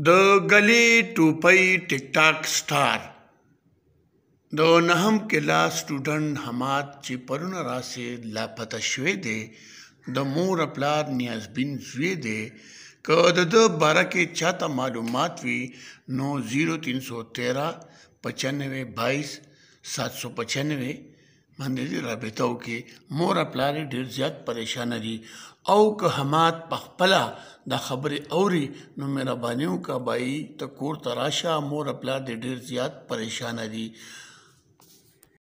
د غلي ټوپۍ ټیک ټاک سٹار د نهم کلاس سټوډنټ حماد چې پرون راسه لاپته شوې دی د مور پلار نیاز بن زوی دی که د د باره کې چاته معلومات وي نو 0313 95 22 795 باندې رابطه وکي مور پلار ډیر زیات پریشان دي او که حماد په خپل دا خبره اوري نو مهرباني وکا بای ته کور تراشه مور خپل د ډیر زیات پریشان دي